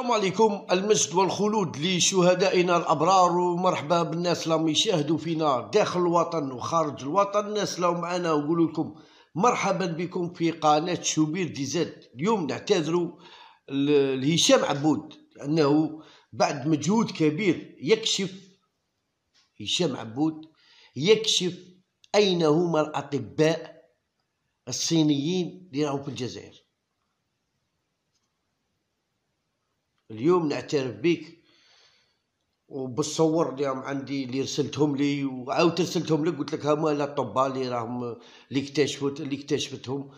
السلام عليكم المجد والخلود لشهدائنا الابرار ومرحبا بالناس اللي يشاهدوا فينا داخل الوطن وخارج الوطن الناس اللي معنا نقول لكم مرحبا بكم في قناه شوبير دي زد اليوم نعتذروا لهشام عبود لانه بعد مجهود كبير يكشف هشام عبود يكشف اين هما الاطباء الصينيين اللي راهو في الجزائر اليوم نعترف بك وبالصور اللي راهم عندي اللي رسلتهم لي وعاود رسلتهم لك قلت لك هما الاطباء اللي راهم اللي اكتشفت اللي اكتشفتهم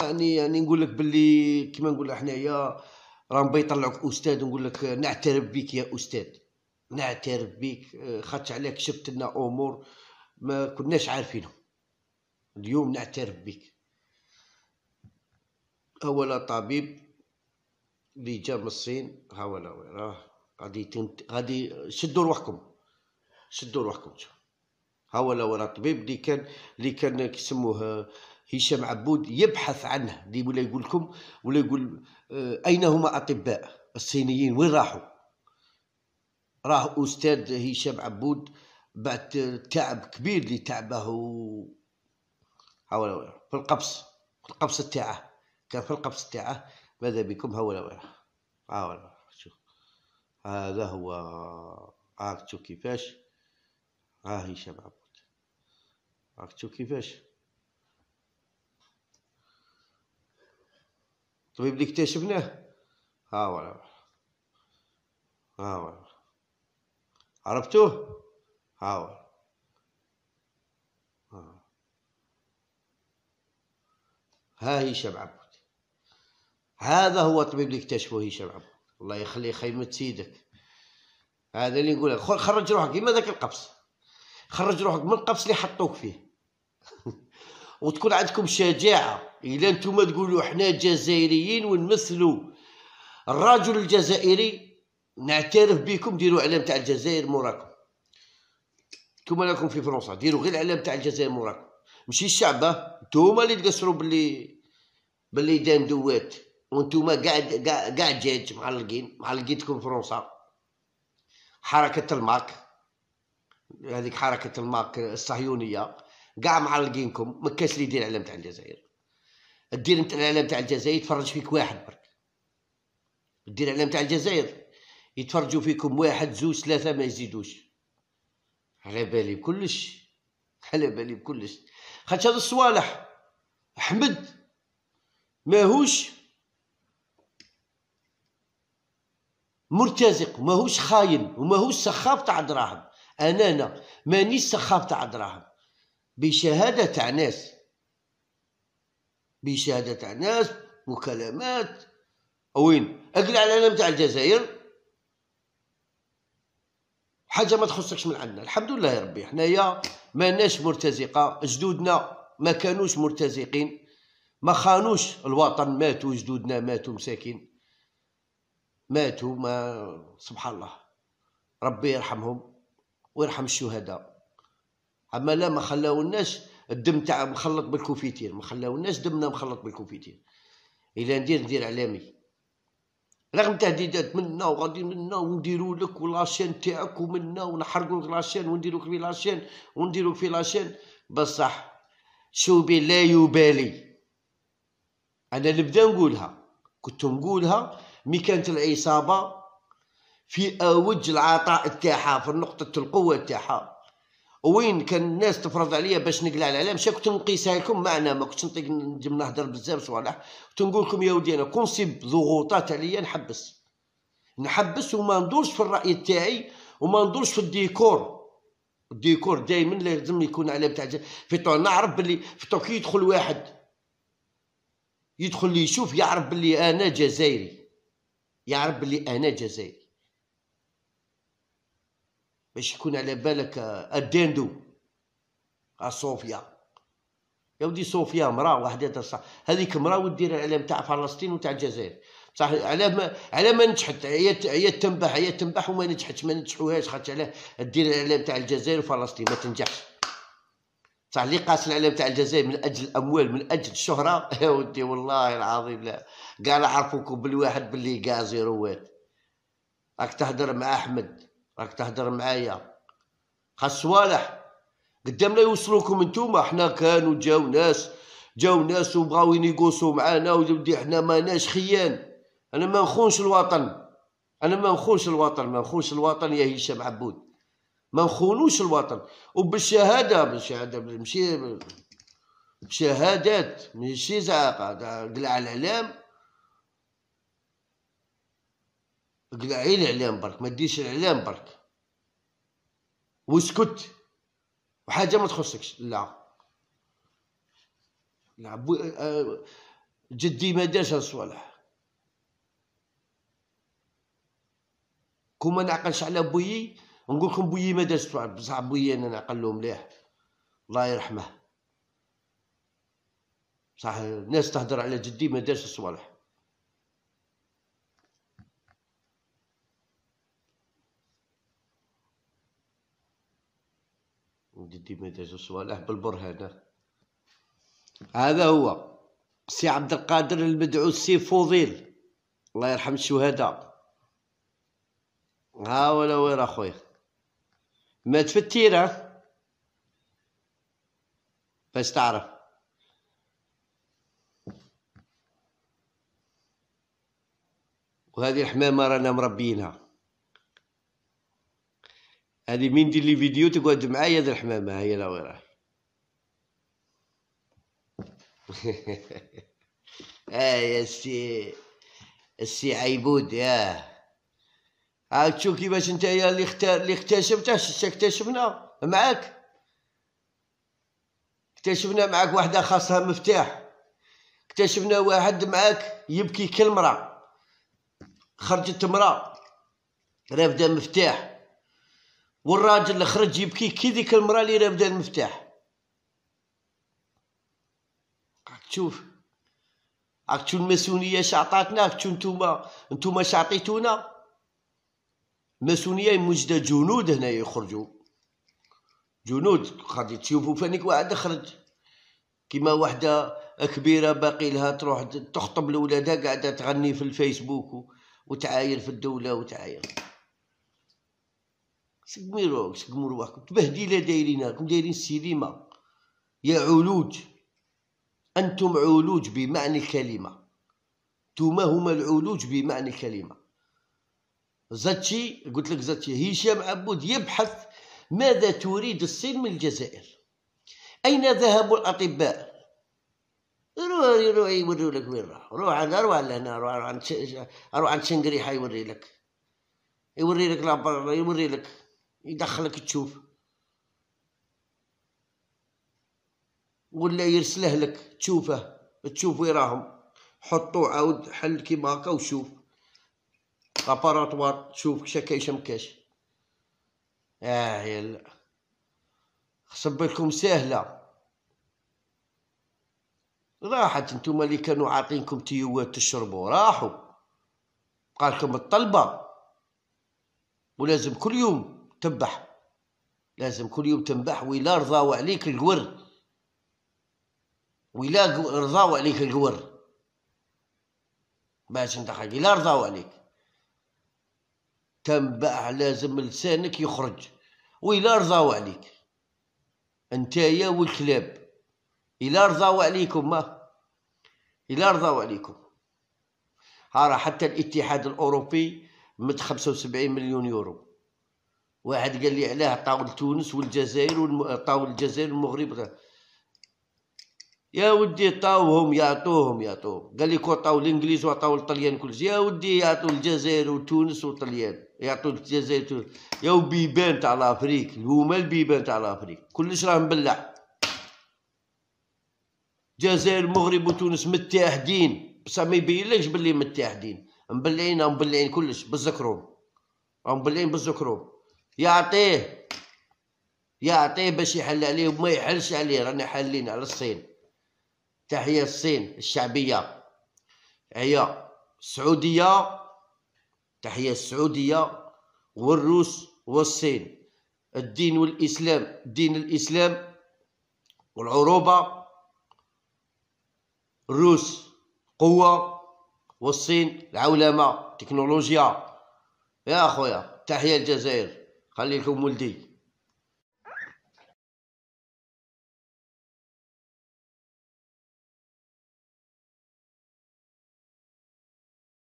يعني يعني نقول لك باللي كيما نقول حنايا راهم بيطلعوك استاذ نقول لك نعترف بك يا استاذ نعترف بك خاطش عليك شفت لنا امور ما كناش عارفينهم اليوم نعترف بك اولا طبيب اللي جا من الصين ها هو انا راه غادي تنت... غادي شدوا روحكم شدوا روحكم ها هو وراه الطبيب اللي كان اللي كان كيسموه آه، هشام عبود يبحث عنه اللي ولا يقول لكم ولا يقول آه، اين هما اطباء الصينيين وين راحوا راه استاذ هشام عبود بعد تعب كبير اللي تعبه حاول في القبس في القبس تاعه كان في القبس تاعه ماذا بكم ها ولا ها آه، ولا شوف هذا هو هاك تشوف كيفاش ها آه، هشام شباب هاك تشوف كيفاش طبيب اللي اكتشفناه ها آه، ولا ها ولا عرفتوه ها ولا ها هشام شباب هذا هو الطبيب اللي اكتشفه هشام عبد الله يخلي خيمة سيدك هذا اللي نقول خرج روحك كيما ذاك القبس خرج روحك من القبس اللي حطوك فيه وتكون عندكم شجاعة إلا نتوما تقولوا حنا جزائريين ونمثلوا الرجل الجزائري نعترف بكم ديروا علام تاع الجزائر موراكم نتوما راكم في فرنسا ديروا غير علام تاع الجزائر موراكم ماشي الشعب نتوما اللي تقصروا باللي باللي دام دوات وانتوما قاعد قاع دجاج معلقين معلقيتكم فرنسا حركه الماك هذيك حركه الماك الصهيونيه قاع معلقينكم ما كاش اللي يدير علم تاع الجزائر دير انت الاعلام تاع الجزائر يتفرج فيك واحد برك دير العلم تاع الجزائر يتفرجوا فيكم واحد زوج ثلاثه ما يزيدوش على بالي بكلش على بالي بكلش خاطر هاد الصوالح احمد ماهوش مرتزق هوش خاين هوش سخاف تاع دراهم انا انا مانيش سخاف تاع دراهم بشهاده تاع ناس بشهاده تاع ناس مكالمات وين اقلع العلم تاع الجزائر حاجه ما تخصكش من عندنا الحمد لله يا ربي حنايا ماناش مرتزقه جدودنا ما كانوش مرتزقين ما خانوش الوطن ماتوا جدودنا ماتوا مساكين ماتوا ما سبحان الله ربي يرحمهم ويرحم الشهداء اما لا ما خلاوناش الدم تاع مخلط بالكوفيتير ما خلاوناش دمنا مخلط بالكوفيتير الا ندير ندير اعلامي رغم تهديدات منا وغادي منا ونديروا لك ولاشين تاعك ومنا ونحرقوا لك لاشين ونديروا في لاشين ونديروا في لاشين بصح شوبي لا يبالي انا نبدا نقولها كنت نقولها مي كانت العصابه في اوج العطاء تاعها في نقطه القوه تاعها وين كان الناس تفرض عليا باش نقلع الاعلام شا كنت نقيسها لكم معنا ما كنتش نجم نهضر بزاف صوالح كنت نقول لكم يا ودي انا كونسيب ضغوطات عليا نحبس نحبس وما ندورش في الراي تاعي وما ندورش في الديكور الديكور دائما لازم يكون على بتاع في طو... نعرف باللي في طو... كي يدخل واحد يدخل لي يشوف يعرف باللي انا جزائري يعرف بلي انا جزائري باش يكون على بالك آه، الديندو آه، صوفيا يا ودي صوفيا مرا وحدها صح هذيك مرا ودير الاعلام تاع فلسطين وتاع الجزائر صح على ما على ما نجحت هي هي تنبح هي تنبح وما نجحتش ما نجحوهاش خاطر علاه دير الاعلام تاع الجزائر وفلسطين ما تنجحش تعليقات الاعلام تاع الجزائر من اجل الاموال من اجل الشهره يا ودي والله العظيم لا قال عرفوكم بالواحد باللي قازي رواد راك تهدر مع احمد راك تهدر معايا خاص صوالح قدام لا يوصلوكم انتوما حنا كانوا جاو ناس جاو ناس وبغاو ينيغوسيو معانا ودي حنا ماناش خيان انا ما نخونش الوطن انا ما نخونش الوطن ما نخونش الوطن يا هشام عبود ما نخونوش الوطن وبالشهاده بالشهاده ماشي بشهادات ماشي زعاقه قلع الاعلام قلع الاعلام برك ما ديش الاعلام برك واسكت وحاجه ما تخصكش لا لا جدي ما داش الصوالح كون ما نعقلش على بويي نقول لكم بويي ما دازت بصح بويي انا نعقلو مليح الله يرحمه صح الناس تهدر على جدي ما دارش الصوالح جدي ما دارش الصوالح بالبرهان هذا هو سي عبد القادر المدعو سي فوضيل الله يرحم الشهداء ها ولا وير اخويا مات في التيرة باش تعرف وهذه الحمامه رانا مربينها هذه من ندير لي فيديو تقعد معايا هذه الحمامه هي لا وراها اه يا سي السي عيبود ياه عاد شوف كيفاش نتايا اللي اختار اللي اكتشفته اكتشفنا معاك اكتشفنا معاك واحدة خاصها مفتاح اكتشفنا واحد معاك يبكي مرة خرجت مرأة رافدة مفتاح والراجل اللي خرج يبكي كي ديك المرأة اللي رافدة المفتاح عاد تشوف عاد تشوف المسؤولية شعطاتنا عاد تشوف نتوما نتوما شعطيتونا ماسونيه موجده جنود هنا يخرجوا جنود غادي تشوفوا فانيك واحد خرج كيما وحده كبيره باقي لها تروح تخطب لولادها قاعده تغني في الفيسبوك وتعاير في الدوله وتعاير سقميرو سقمو روحكم تبهدي تبهديله دايرينها راكم دايرين السينما يا علوج انتم علوج بمعنى الكلمه توما هما العلوج بمعنى الكلمه زاتشي قلت لك زاتشي هشام عبود يبحث ماذا تريد الصين من الجزائر أين ذهبوا الأطباء روح روح يوري لك وين راح روح على روح على هنا روح عند روح عند شنقريحة يوري لك يوري لك يوري لك يدخلك تشوف ولا يرسله لك تشوفه تشوف وين راهم حطوه عاود حل كيما هكا وشوف لاباراتوار تشوف كشا كيشم مكاش اه يلا خصب بالكم ساهله راحت نتوما اللي كانوا عاطينكم تيوات تشربوا راحوا بقالكم الطلبه ولازم كل يوم تنبح لازم كل يوم تنبح ولا رضاو عليك القور ولا رضاو عليك القور باش انت حقي لا رضاو عليك تنباع لازم لسانك يخرج وإلا رضاو عليك يا والكلاب إلا رضاو عليكم ما إلا رضاو عليكم راه حتى الاتحاد الأوروبي مد 75 مليون يورو واحد قال لي علاه طاول تونس والجزائر طاول الجزائر والمغرب يا ودي طاوهم يعطوهم يعطوهم قال لي كو طاو الانجليز وطاو الطليان كلش يا ودي يعطو الجزائر وتونس والطليان يعطو الجزائر وتونس يا بيبان تاع لافريك هما البيبان تاع لافريك كلش راه مبلع الجزائر مغرب وتونس متحدين بصح ما يبينلكش بلي متحدين مبلعين راهم مبلعين كلش بالزكروم راهم مبلعين بالزكروم يعطيه يعطيه باش يحل عليه وما يحلش عليه رانا حالين على الصين تحية الصين الشعبية هي السعودية تحية السعودية والروس والصين الدين والإسلام دين الإسلام والعروبة الروس قوة والصين العولمة تكنولوجيا يا أخويا تحية الجزائر خليكم ولدي